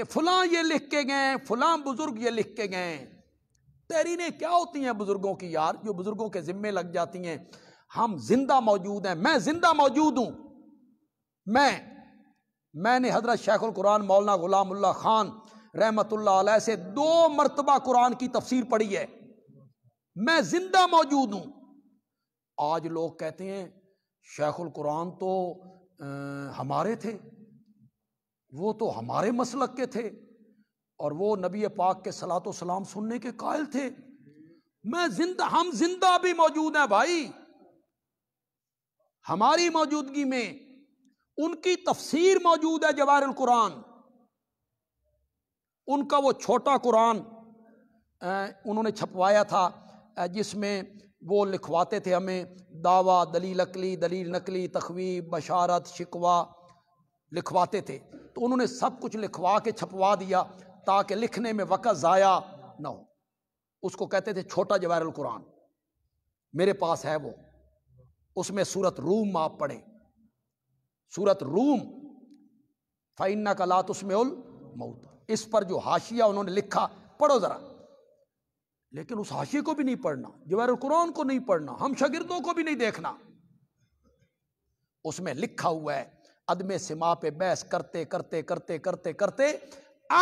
कि फलां ये लिख के गए फलां बुज़ुर्ग ये लिख के गए तहरीरें क्या होती हैं बुज़ुर्गों की यार जो बुज़ुर्गों के ज़िम्मे लग जाती हैं हम जिंदा मौजूद हैं मैं जिंदा मौजूद हूं मैं मैंने हजरत शेखुल कुरान मौलाना गुलामुल्ला खान रहमतुल्ला से दो मरतबा कुरान की तफसीर पढ़ी है मैं जिंदा मौजूद हूं आज लोग कहते हैं शेखुल कुरान तो आ, हमारे थे वो तो हमारे मसलक के थे और वो नबी पाक के सलात सलाम सुनने के कायल थे मैं जिंदा हम जिंदा भी मौजूद हैं भाई हमारी मौजूदगी में उनकी तफसीर मौजूद है जवाहर कुरान उनका वो छोटा कुरान उन्होंने छपवाया था जिसमें वो लिखवाते थे हमें दावा दलील अकली दलील नकली तखवीब बशारत शिकवा लिखवाते थे तो उन्होंने सब कुछ लिखवा के छपवा दिया ताकि लिखने में वक़्त ज़ाया ना हो उसको कहते थे छोटा जवाहरुल कुरान मेरे पास है वो उसमें सूरत रूम आप पढ़े सूरत रूम फाइना का लात उसमें उल मऊत इस पर जो हाशिया उन्होंने लिखा पढ़ो ज़रा लेकिन उस हाशिए को भी नहीं पढ़ना जवाहर कुरान को नहीं पढ़ना हम शागिर्दों को भी नहीं देखना उसमें लिखा हुआ है अदम सिमा पे बहस करते करते करते करते करते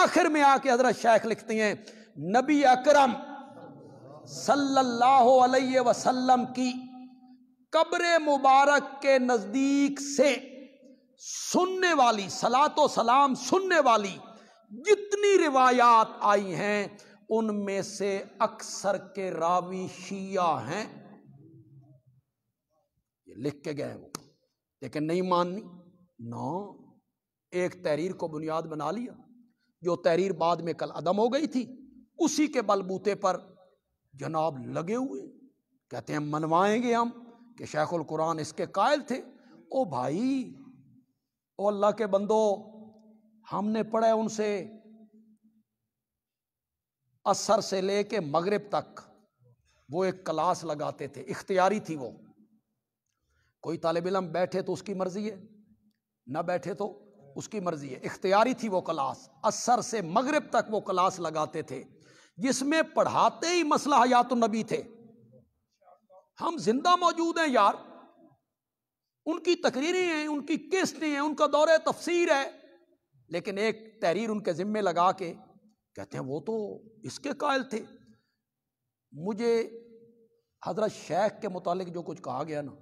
आखिर में आके हजरत शेख लिखते हैं नबी अकरम सल्लल्लाहु अलैहि वसल्लम की कब्र मुबारक के नज़दीक से सुनने वाली सलातो सलाम सुनने वाली जितनी रिवायात आई हैं उनमें से अक्सर के रावी शिया हैं ये लिख के गए वो लेकिन नहीं माननी नौ एक तहरीर को बुनियाद बना लिया जो तहरीर बाद में कल अदम हो गई थी उसी के बलबूते पर जनाब लगे हुए कहते हैं मनवाएंगे हम कि शेखुल कुरान इसके कायल थे ओ भाई ओ अल्लाह के बंदो हमने पढ़ा उनसे असर से ले के मगरब तक वो एक क्लास लगाते थे इख्तियारी थी वो कोई तालब इलम बैठे तो उसकी मर्जी है ना बैठे तो उसकी मर्जी है इख्तियारी थी वो क्लास असर से मगरब तक वो क्लास लगाते थे जिसमें पढ़ाते ही मसला हयात नबी थे हम जिंदा मौजूद हैं यार उनकी तकरीरें हैं उनकी किस्तें हैं उनका दौरे तफसीर है लेकिन एक तहरीर उनके ज़िम्मे लगा के कहते हैं वो तो इसके कायल थे मुझे हजरत शेख के मुतालिक जो कुछ कहा गया ना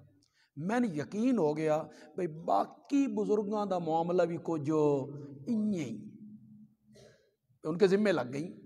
मैंने यकीन हो गया भाई बाकी बुजुर्गों का मामला भी कुछ इं उनके जिम्मे लग गई